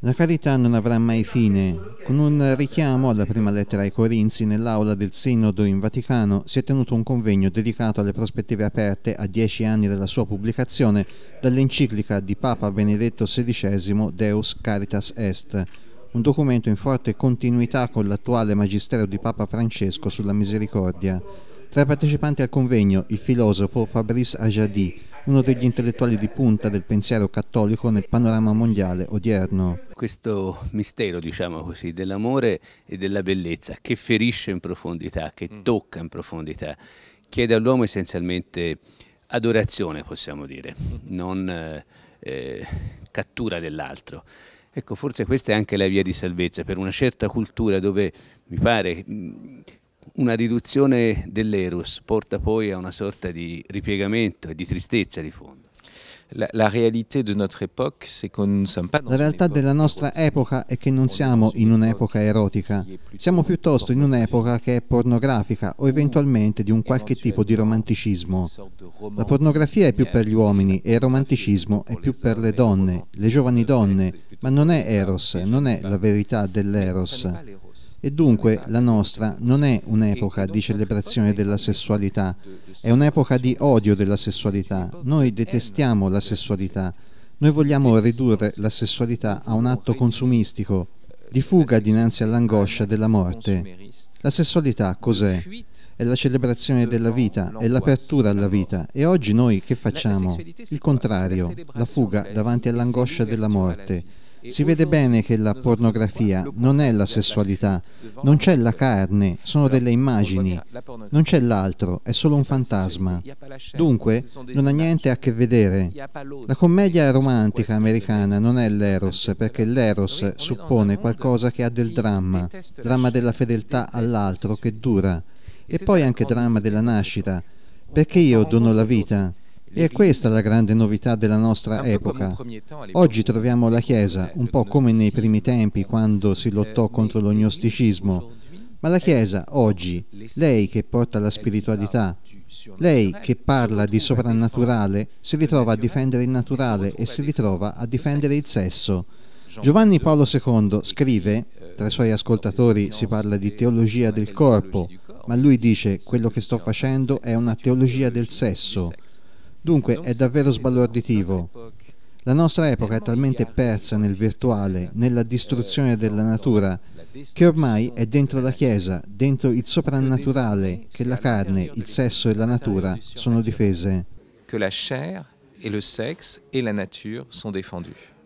La carità non avrà mai fine. Con un richiamo alla prima lettera ai Corinzi nell'aula del Sinodo in Vaticano si è tenuto un convegno dedicato alle prospettive aperte a dieci anni dalla sua pubblicazione dall'enciclica di Papa Benedetto XVI Deus Caritas Est, un documento in forte continuità con l'attuale magistero di Papa Francesco sulla misericordia. Tra i partecipanti al convegno il filosofo Fabrice Ajadi, uno degli intellettuali di punta del pensiero cattolico nel panorama mondiale odierno. Questo mistero, diciamo così, dell'amore e della bellezza che ferisce in profondità, che mm. tocca in profondità, chiede all'uomo essenzialmente adorazione, possiamo dire, mm. non eh, cattura dell'altro. Ecco, forse questa è anche la via di salvezza per una certa cultura dove mi pare mm, una riduzione dell'Eros porta poi a una sorta di ripiegamento e di tristezza di fondo. La, realtà della nostra epoca è che non siamo in un'epoca erotica, siamo piuttosto in un'epoca che è pornografica o eventualmente di un qualche tipo di romanticismo. La pornografia è più per gli uomini e il romanticismo è più per le donne, le giovani donne, ma non è Eros, non è la verità dell'Eros. E dunque la nostra non è un'epoca di celebrazione della sessualità, è un'epoca di odio della sessualità. Noi detestiamo la sessualità, noi vogliamo ridurre la sessualità a un atto consumistico, di fuga dinanzi all'angoscia della morte. La sessualità cos'è? È la celebrazione della vita, è l'apertura alla vita. E oggi noi che facciamo? Il contrario, la fuga davanti all'angoscia della morte si vede bene che la pornografia non è la sessualità, non c'è la carne, sono delle immagini, non c'è l'altro, è solo un fantasma. Dunque, non ha niente a che vedere. La commedia romantica americana non è l'eros, perché l'eros suppone qualcosa che ha del dramma, dramma della fedeltà all'altro che dura, e poi anche dramma della nascita, perché io dono la vita. E questa la grande novità della nostra epoca. Oggi troviamo la Chiesa, un po' come nei primi tempi quando si eh, lottò contro lo gnosticismo, ma la eh, Chiesa oggi, lei che porta la spiritualità, lei che parla di soprannaturale, si ritrova a difendere il naturale e si ritrova a difendere il sesso. Giovanni Paolo II eh, scrive, tra i suoi ascoltatori si parla di diciamo teologia del corpo, ma lui dice quello che sto facendo è una teologia del sesso, Dunque è davvero sbalorditivo. La nostra epoca è talmente persa nel virtuale, nella eh, distruzione della natura, che ormai è dentro la Chiesa, dentro il soprannaturale, che la carne, il sesso e la natura sono difese. Che la chair il sesso e la natura sono difendus.